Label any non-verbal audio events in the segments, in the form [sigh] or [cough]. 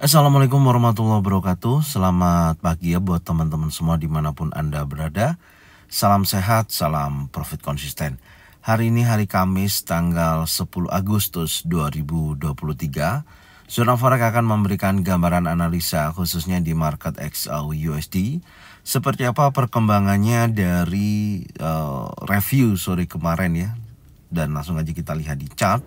Assalamualaikum warahmatullahi wabarakatuh Selamat pagi ya buat teman-teman semua dimanapun Anda berada Salam sehat, salam profit konsisten Hari ini hari Kamis tanggal 10 Agustus 2023 Zona Forex akan memberikan gambaran analisa khususnya di market XAU USD Seperti apa perkembangannya dari uh, review sore kemarin ya dan langsung aja kita lihat di chart.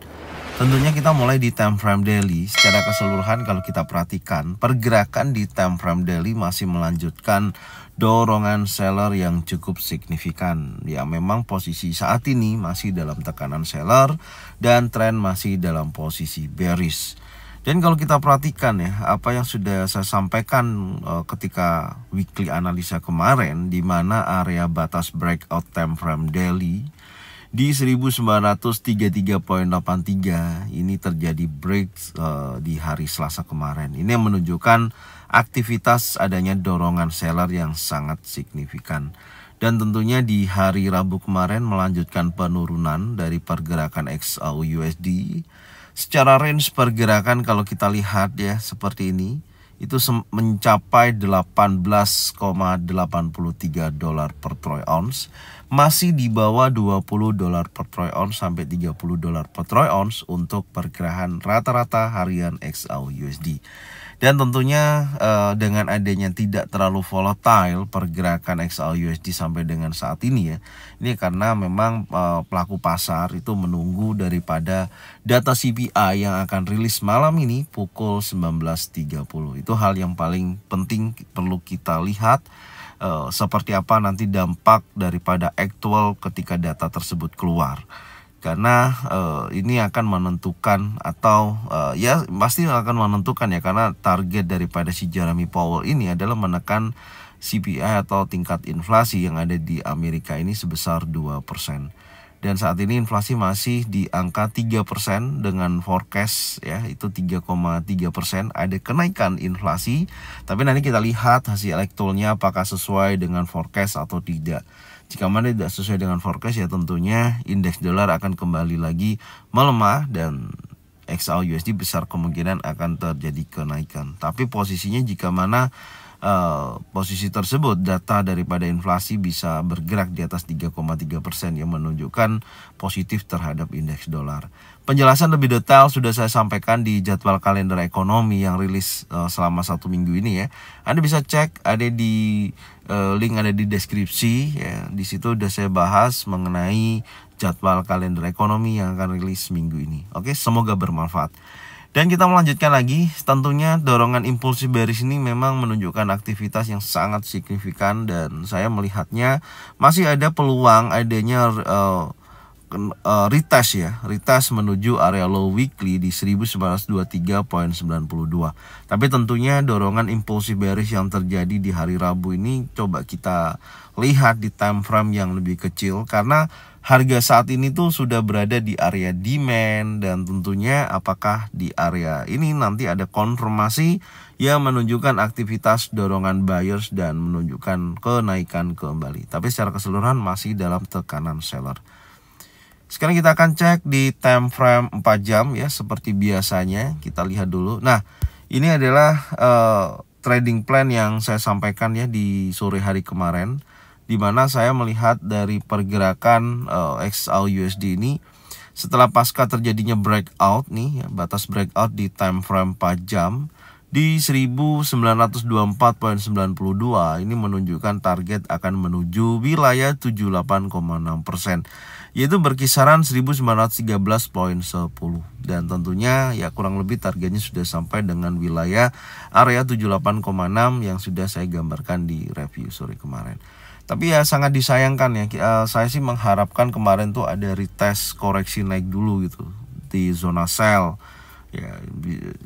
Tentunya kita mulai di time frame daily. Secara keseluruhan kalau kita perhatikan, pergerakan di time frame daily masih melanjutkan dorongan seller yang cukup signifikan. Ya, memang posisi saat ini masih dalam tekanan seller dan tren masih dalam posisi bearish. Dan kalau kita perhatikan ya, apa yang sudah saya sampaikan eh, ketika weekly analisa kemarin di mana area batas breakout time frame daily di 1933.83 ini terjadi break uh, di hari Selasa kemarin. Ini yang menunjukkan aktivitas adanya dorongan seller yang sangat signifikan. Dan tentunya di hari Rabu kemarin melanjutkan penurunan dari pergerakan XAU USD. Secara range pergerakan kalau kita lihat ya seperti ini itu mencapai 18,83 dolar per troy ounce, masih di bawah 20 dolar per troy ounce sampai 30 dolar per troy ounce untuk pergerakan rata-rata harian XAU USD. Dan tentunya uh, dengan adanya tidak terlalu volatile pergerakan XL USD sampai dengan saat ini ya. Ini karena memang uh, pelaku pasar itu menunggu daripada data CPI yang akan rilis malam ini pukul 19.30. Itu hal yang paling penting perlu kita lihat eh, seperti apa nanti dampak daripada actual ketika data tersebut keluar karena uh, ini akan menentukan atau uh, ya pasti akan menentukan ya karena target daripada si Jeremy Powell ini adalah menekan CPI atau tingkat inflasi yang ada di Amerika ini sebesar 2%. Dan saat ini inflasi masih di angka 3% dengan forecast ya itu 3,3% ada kenaikan inflasi tapi nanti kita lihat hasil elektolnya apakah sesuai dengan forecast atau tidak. Jika mana tidak sesuai dengan forecast ya tentunya indeks dolar akan kembali lagi melemah dan XAU USD besar kemungkinan akan terjadi kenaikan. Tapi posisinya jika mana Eh, posisi tersebut data daripada inflasi bisa bergerak di atas 3,3 persen yang menunjukkan positif terhadap indeks dolar. Penjelasan lebih detail sudah saya sampaikan di jadwal kalender ekonomi yang rilis uh, selama satu minggu ini ya. Anda bisa cek ada di uh, link ada di deskripsi ya. Di situ sudah saya bahas mengenai jadwal kalender ekonomi yang akan rilis minggu ini. Oke, semoga bermanfaat. Dan kita melanjutkan lagi, tentunya dorongan impulsif baris ini memang menunjukkan aktivitas yang sangat signifikan dan saya melihatnya masih ada peluang adanya uh, uh, retest ya, retest menuju area low weekly di 1923.92. Tapi tentunya dorongan impulsif baris yang terjadi di hari Rabu ini coba kita lihat di time frame yang lebih kecil karena harga saat ini tuh sudah berada di area demand dan tentunya apakah di area ini nanti ada konfirmasi yang menunjukkan aktivitas dorongan buyers dan menunjukkan kenaikan kembali. Tapi secara keseluruhan masih dalam tekanan seller. Sekarang kita akan cek di time frame 4 jam ya seperti biasanya kita lihat dulu. Nah, ini adalah uh, trading plan yang saya sampaikan ya di sore hari kemarin di mana saya melihat dari pergerakan uh, eh, XAU USD ini setelah pasca terjadinya breakout nih ya, batas breakout di time frame 4 jam di 1924.92 ini menunjukkan target akan menuju wilayah 78,6 persen yaitu berkisaran 1913.10 dan tentunya ya kurang lebih targetnya sudah sampai dengan wilayah area 78,6 yang sudah saya gambarkan di review sore kemarin tapi ya sangat disayangkan ya eh, saya sih mengharapkan kemarin tuh ada retest koreksi naik dulu gitu di zona sell. ya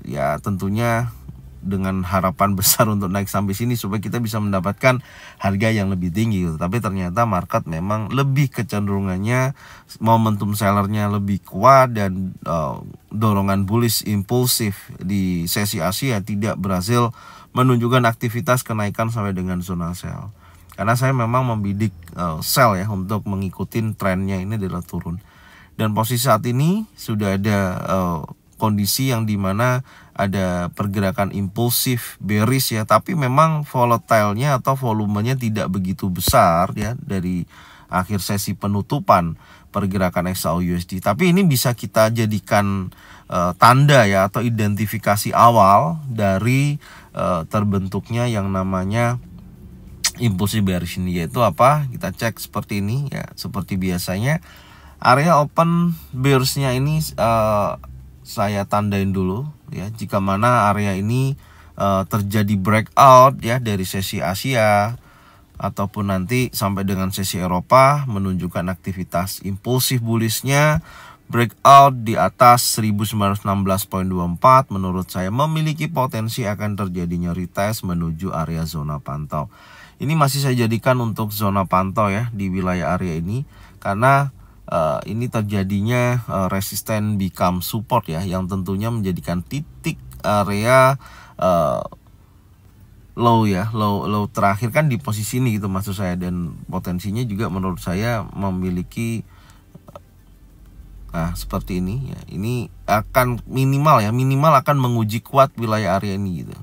ya tentunya dengan harapan [laughs] besar untuk naik sampai sini supaya kita bisa mendapatkan harga yang lebih tinggi gitu. Tapi ternyata market memang lebih kecenderungannya momentum sellernya lebih kuat dan uh, dorongan bullish impulsif di sesi Asia tidak berhasil menunjukkan aktivitas kenaikan sampai dengan zona sell karena saya memang membidik uh, sel ya untuk mengikuti trennya ini adalah turun dan posisi saat ini sudah ada uh, kondisi yang dimana ada pergerakan impulsif bearish ya tapi memang volatilenya atau volumenya tidak begitu besar ya dari akhir sesi penutupan pergerakan XAU USD tapi ini bisa kita jadikan uh, tanda ya atau identifikasi awal dari uh, terbentuknya yang namanya impulsif bearish ini yaitu apa kita cek seperti ini ya seperti biasanya area open bearsnya ini uh, saya tandain dulu ya jika mana area ini uh, terjadi breakout ya dari sesi Asia ataupun nanti sampai dengan sesi Eropa menunjukkan aktivitas impulsif bullishnya breakout di atas 1916.24 menurut saya memiliki potensi akan terjadinya retest menuju area zona pantau. Ini masih saya jadikan untuk zona pantau ya di wilayah area ini karena uh, ini terjadinya uh, resisten become support ya yang tentunya menjadikan titik area uh, low ya low low terakhir kan di posisi ini gitu maksud saya dan potensinya juga menurut saya memiliki nah seperti ini ya ini akan minimal ya minimal akan menguji kuat wilayah area ini gitu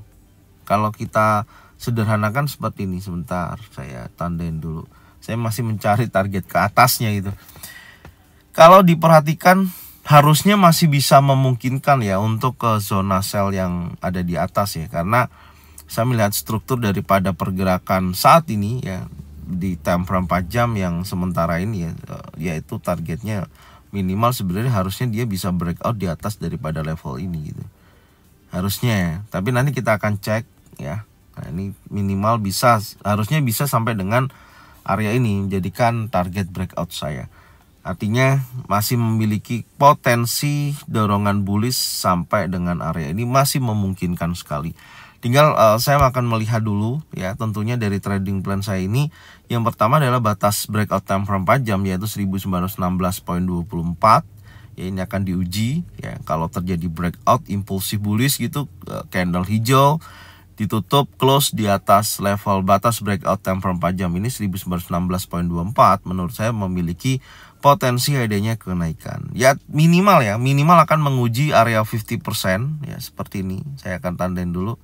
kalau kita sederhanakan seperti ini sebentar saya tandain dulu saya masih mencari target ke atasnya gitu kalau diperhatikan harusnya masih bisa memungkinkan ya untuk ke zona sel yang ada di atas ya karena saya melihat struktur daripada pergerakan saat ini ya di time frame 4 jam yang sementara ini ya eh, yaitu targetnya minimal sebenarnya harusnya dia bisa breakout di atas daripada level ini gitu harusnya ya tapi nanti kita akan cek ya Nah, ini minimal bisa harusnya bisa sampai dengan area ini menjadikan target breakout saya. Artinya masih memiliki potensi dorongan bullish sampai dengan area ini masih memungkinkan sekali. Tinggal uh, saya akan melihat dulu ya tentunya dari trading plan saya ini yang pertama adalah batas breakout time frame 4 jam yaitu 1916.24 ya ini akan diuji ya kalau terjadi breakout impulsif bullish gitu uh, candle hijau ditutup close di atas level batas breakout time frame 4 jam ini 1916.24 menurut saya memiliki potensi adanya kenaikan. Ya minimal ya, minimal akan menguji area 50% ya seperti ini. Saya akan tandain dulu.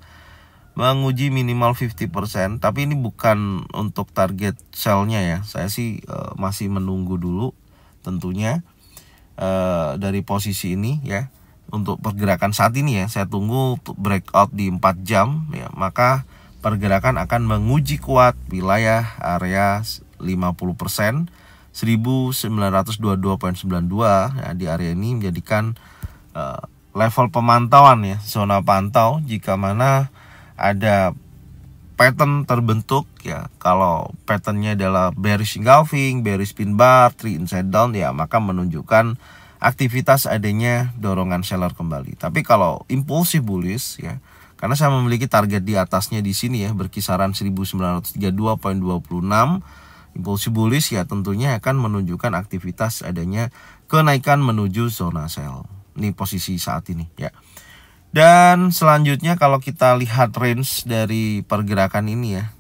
Menguji minimal 50%, tapi ini bukan untuk target sellnya ya. Saya sih uh, masih menunggu dulu tentunya uh, dari posisi ini ya untuk pergerakan saat ini ya saya tunggu untuk breakout di 4 jam ya maka pergerakan akan menguji kuat wilayah area 50% 1922.92 ya, di area ini menjadikan uh, level pemantauan ya zona pantau jika mana ada pattern terbentuk ya kalau patternnya adalah bearish engulfing, bearish pin bar, three inside down ya maka menunjukkan aktivitas adanya dorongan seller kembali. Tapi kalau impulsif bullish ya, karena saya memiliki target di atasnya di sini ya berkisaran 1932.26 impulsif bullish ya tentunya akan menunjukkan aktivitas adanya kenaikan menuju zona sell. Ini posisi saat ini ya. Dan selanjutnya kalau kita lihat range dari pergerakan ini ya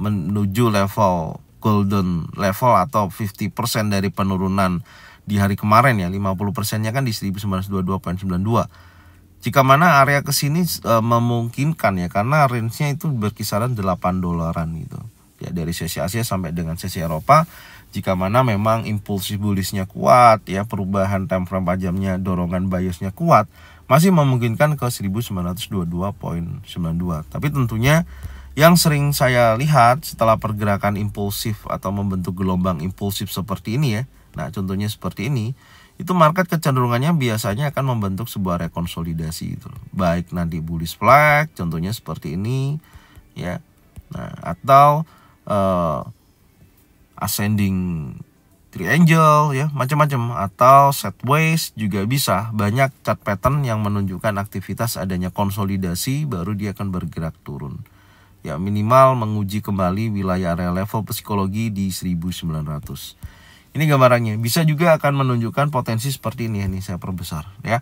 menuju level golden level atau 50% dari penurunan di hari kemarin ya 50 persennya kan di 1922.92 jika mana area kesini e, memungkinkan ya karena range-nya itu berkisaran 8 dolaran gitu ya dari sesi Asia sampai dengan sesi Eropa jika mana memang impulsi bullishnya kuat ya perubahan time frame pajamnya dorongan biasnya kuat masih memungkinkan ke 1922.92 tapi tentunya yang sering saya lihat setelah pergerakan impulsif atau membentuk gelombang impulsif seperti ini ya Nah, contohnya seperti ini, itu market kecenderungannya biasanya akan membentuk sebuah rekonsolidasi itu Baik nanti bullish flag, contohnya seperti ini, ya. Nah, atau uh, ascending triangle ya, macam-macam atau sideways juga bisa. Banyak chart pattern yang menunjukkan aktivitas adanya konsolidasi baru dia akan bergerak turun. Ya, minimal menguji kembali wilayah area level psikologi di 1900. Ini gambarannya. Bisa juga akan menunjukkan potensi seperti ini Ini saya perbesar ya.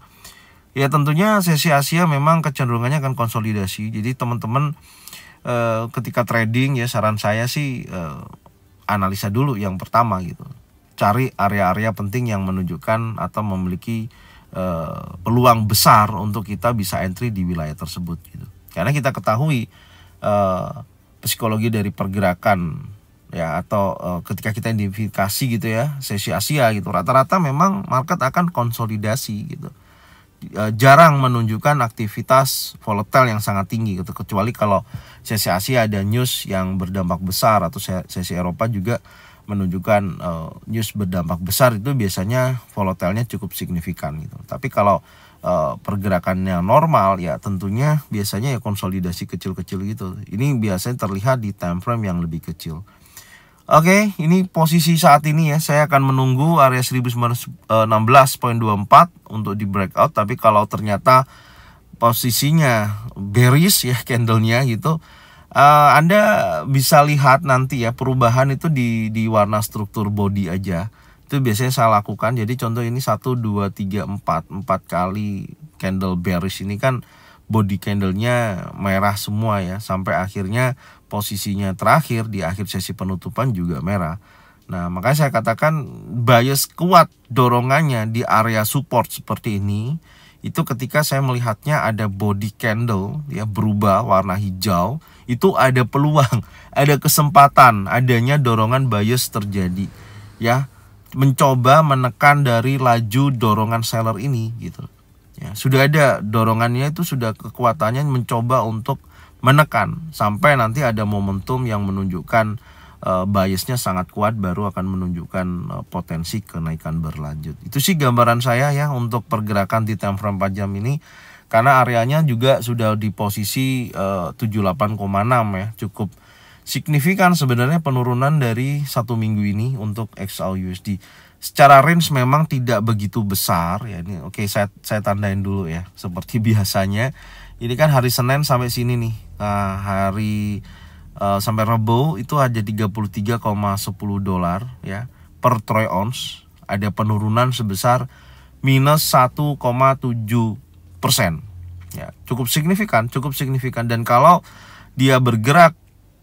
Ya tentunya sesi Asia memang kecenderungannya akan konsolidasi. Jadi teman-teman e, ketika trading ya saran saya sih e, analisa dulu yang pertama gitu. Cari area-area penting yang menunjukkan atau memiliki e, peluang besar untuk kita bisa entry di wilayah tersebut gitu. Karena kita ketahui e, psikologi dari pergerakan ya atau uh, ketika kita identifikasi gitu ya sesi Asia gitu rata-rata memang market akan konsolidasi gitu eh, jarang menunjukkan aktivitas volatile yang sangat tinggi gitu kecuali kalau sesi Asia ada news yang berdampak besar atau sesi Eropa juga menunjukkan uh, news berdampak besar itu biasanya volatilnya cukup signifikan gitu tapi kalau uh, pergerakan yang normal ya tentunya biasanya ya konsolidasi kecil-kecil gitu ini biasanya terlihat di time frame yang lebih kecil Oke, ini posisi saat ini ya. Saya akan menunggu area 1916.24 eh, untuk di breakout. Tapi kalau ternyata posisinya bearish ya candlenya gitu, uh, Anda bisa lihat nanti ya perubahan itu di di warna struktur body aja. Itu biasanya saya lakukan. Jadi contoh ini satu dua tiga empat empat kali candle bearish ini kan body candlenya merah semua ya sampai akhirnya posisinya terakhir di akhir sesi penutupan juga merah. Nah, makanya saya katakan bias kuat dorongannya di area support seperti ini itu ketika saya melihatnya ada body candle ya berubah warna hijau, itu ada peluang, [laughs] ada kesempatan adanya dorongan bias terjadi ya mencoba menekan dari laju dorongan seller ini gitu. Ya, sudah ada dorongannya itu sudah kekuatannya mencoba untuk menekan sampai nanti ada momentum yang menunjukkan uh, biasnya sangat kuat baru akan menunjukkan eh, potensi kenaikan berlanjut. Itu sih gambaran saya ya untuk pergerakan di time frame 4 jam ini karena areanya juga sudah di posisi 78,6 eh, ya, cukup signifikan sebenarnya penurunan dari satu minggu ini untuk XLUSD. Secara range memang tidak begitu besar ya ini. Oke, saya saya tandain dulu ya seperti [laughs] biasanya ini kan hari Senin sampai sini nih nah hari uh, sampai Rebo itu ada 33,10 dolar ya per troy ounce ada penurunan sebesar minus 1,7 persen ya cukup signifikan cukup signifikan dan kalau dia bergerak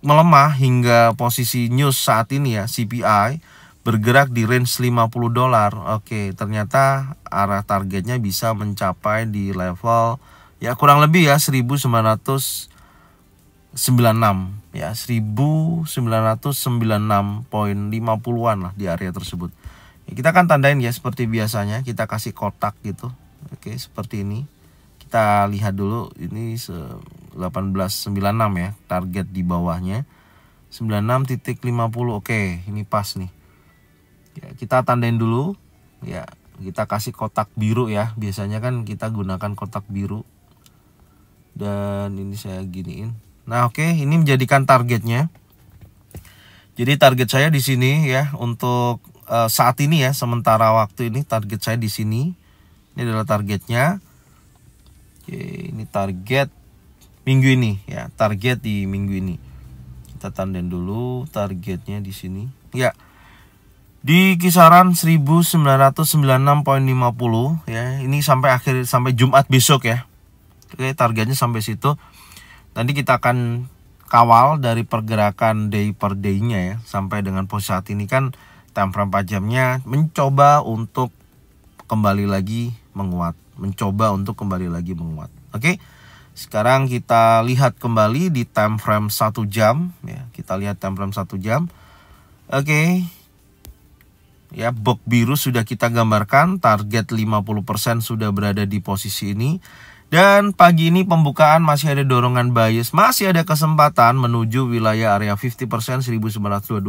melemah hingga posisi news saat ini ya CPI bergerak di range 50 dolar. Oke, ternyata arah targetnya bisa mencapai di level ya kurang lebih ya 1996 ya 1996.50-an lah di area tersebut ya, kita akan tandain ya seperti biasanya kita kasih kotak gitu oke seperti ini kita lihat dulu ini 1896 ya target di bawahnya 96.50 oke ini pas nih ya, kita tandain dulu ya kita kasih kotak biru ya biasanya kan kita gunakan kotak biru dan ini saya giniin nah oke okay, ini menjadikan targetnya jadi target saya di sini ya untuk uh, saat ini ya sementara waktu ini target saya di sini ini adalah targetnya oke ini target minggu ini ya target di minggu ini kita tanden dulu targetnya di sini ya di kisaran 1996.50 ya ini sampai akhir sampai Jumat besok ya Oke, targetnya sampai situ. Nanti kita akan kawal dari pergerakan day per day-nya ya sampai dengan posisi saat ini kan time frame jamnya mencoba untuk kembali lagi menguat, mencoba untuk kembali lagi menguat. Oke. Sekarang kita lihat kembali di time frame 1 jam ya. Kita lihat time frame 1 jam. Oke. Ya, box biru sudah kita gambarkan, target 50% sudah berada di posisi ini. Dan pagi ini pembukaan masih ada dorongan bias, masih ada kesempatan menuju wilayah area 50% 1922.92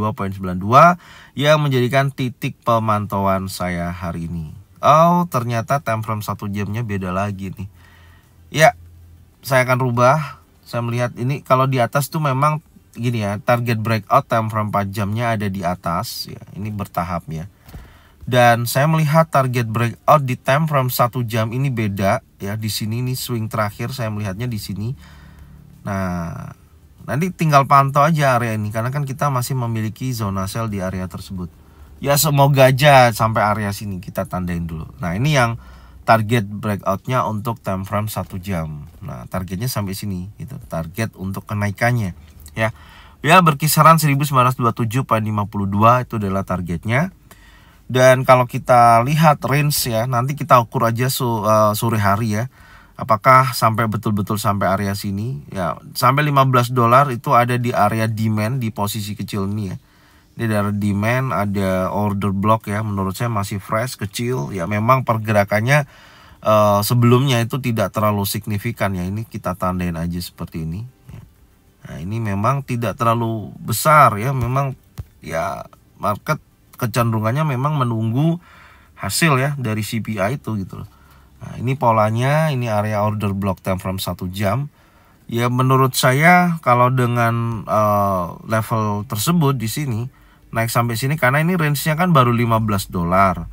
yang menjadikan titik pemantauan saya hari ini. Oh, ternyata time frame 1 jamnya beda lagi nih. Ya, saya akan rubah. Saya melihat ini kalau di atas tuh memang gini ya, target breakout time frame 4 jamnya ada di atas ya. Ini bertahap ya dan saya melihat target breakout di time frame satu jam ini beda ya di sini ini swing terakhir saya melihatnya di sini nah nanti tinggal pantau aja area ini karena kan kita masih memiliki zona sell di area tersebut ya semoga aja sampai area sini kita tandain dulu nah ini yang target breakoutnya untuk time frame satu jam nah targetnya sampai sini itu target untuk kenaikannya ya ya berkisaran 1927 52 itu adalah targetnya dan kalau kita lihat range ya nanti kita ukur aja su, uh, sore hari ya apakah sampai betul-betul sampai area sini ya sampai 15 dolar itu ada di area demand di posisi kecil ini ya di daerah demand ada order block ya menurut saya masih fresh kecil ya memang pergerakannya uh, sebelumnya itu tidak terlalu signifikan ya ini kita tandain aja seperti ini nah ini memang tidak terlalu besar ya memang ya market kecenderungannya memang menunggu hasil ya dari CPI itu gitu loh. Nah, ini polanya, ini area order block time from 1 jam. Ya menurut saya kalau dengan uh, level tersebut di sini naik sampai sini karena ini range-nya kan baru 15 dolar.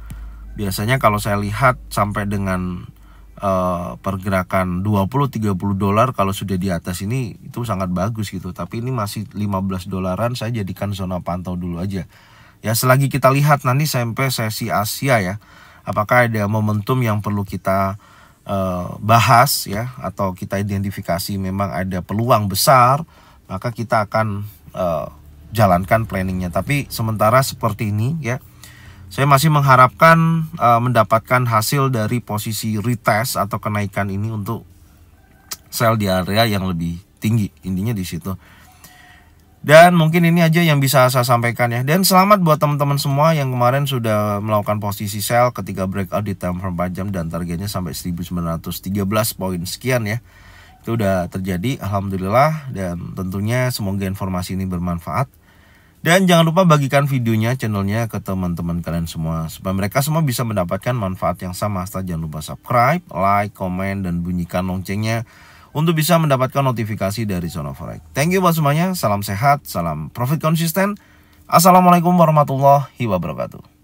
Biasanya kalau saya lihat sampai dengan uh, pergerakan 20 30 dolar kalau sudah di atas ini itu sangat bagus gitu. Tapi ini masih 15 dolaran saya jadikan zona pantau dulu aja Ya selagi kita lihat nanti sampai sesi Asia ya, apakah ada momentum yang perlu kita uh, bahas ya atau kita identifikasi memang ada peluang besar, maka kita akan uh, jalankan planningnya. Tapi sementara seperti ini ya, saya masih mengharapkan uh, mendapatkan hasil dari posisi retest atau kenaikan ini untuk sel di area yang lebih tinggi. Intinya di situ. Dan mungkin ini aja yang bisa saya sampaikan ya. Dan selamat buat teman-teman semua yang kemarin sudah melakukan posisi sell ketika breakout di time frame 4 jam dan targetnya sampai 1913 poin sekian ya. Itu udah terjadi alhamdulillah dan tentunya semoga informasi ini bermanfaat. Dan jangan lupa bagikan videonya, channelnya ke teman-teman kalian semua supaya mereka semua bisa mendapatkan manfaat yang sama. jangan lupa subscribe, like, komen dan bunyikan loncengnya untuk bisa mendapatkan notifikasi dari Zona Forex. Thank you buat semuanya, salam sehat, salam profit konsisten. Assalamualaikum warahmatullahi wabarakatuh.